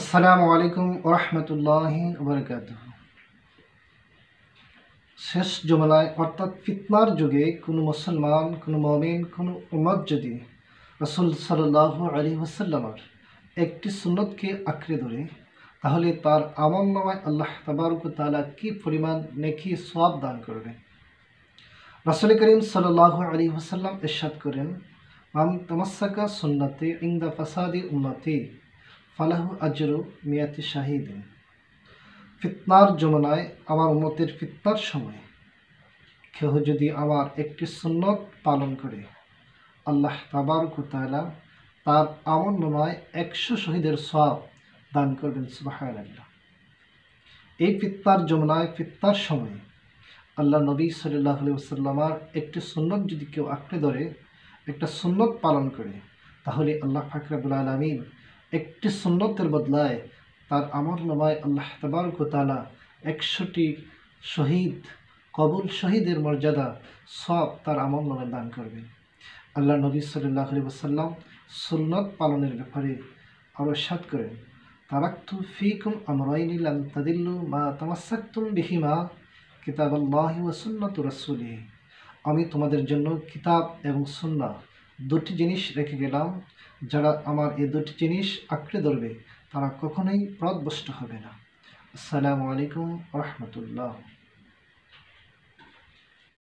আসসালামু আলাইকুম ওয়া রাহমাতুল্লাহি ওয়া বারাকাতুহু শেষ জামানায় অর্থাৎ ফিতনার যুগে কোন মুসলমান কোন মুমিন কোন উম্মত যদি রাসূল সাল্লাল্লাহু আলাইহি ওয়াসাল্লামের একটি সুন্নতে আকড়ে ধরে তাহলে তার আমলনামায় আল্লাহ তাবারাক ওয়া তাআলা কী পরিমাণ নেকি স্বাদ দান করবে রাসূল করিম সাল্লাল্লাহু আলাইহি ওয়াসাল্লাম ইরশাদ করেন আম তমাসাকা সুন্নতে ইন দা ফাসাদি উম্মতি ফালাহু আজরু মিয়াতি শাহিদিন ফিতনার যমুনায় আমার উমতের ফিতনার সময় কেহ যদি আমার একটি সুন্নত পালন করে আল্লাহ তাবার কুতালা তার আমন নামায় একশো শহীদের সব দান করবেন সুবাহ এই ফিতনার যমুনায় ফিতনার সময় আল্লাহ নবী সাল্লাহ সাল্লামার একটি সুন্নত যদি কেউ আঁকড়ে ধরে একটা সুন্নত পালন করে তাহলে আল্লাহ ফাকরাবুল আলমিন একটি সুন্নতের বদলায় তার আমার নামায় আল্লাহ তবারক তালা একশোটি শহীদ কবুল শহীদের মর্যাদা সব তার আমল নামে দান করবে আল্লাহ নবী সাল্লাহ সাল্লাম সুন্নত পালনের ব্যাপারে আরও সাত করেন তারাক্তু ফিকুম আমরাইনিল তাদিল্লু মা তামাসাক্তুম বিহিমা কিতাব আল্লাহ ওয়া সুন্নাতু রাসূলি আমি তোমাদের জন্য কিতাব এবং সুন্না দুটি জিনিস রেখে গেলাম যারা আমার এই দুটি জিনিস আঁকড়ে ধরবে তারা কখনোই পথভ্রষ্ট হবে না আসসালামু আলাইকুম রহমতুল্লাহ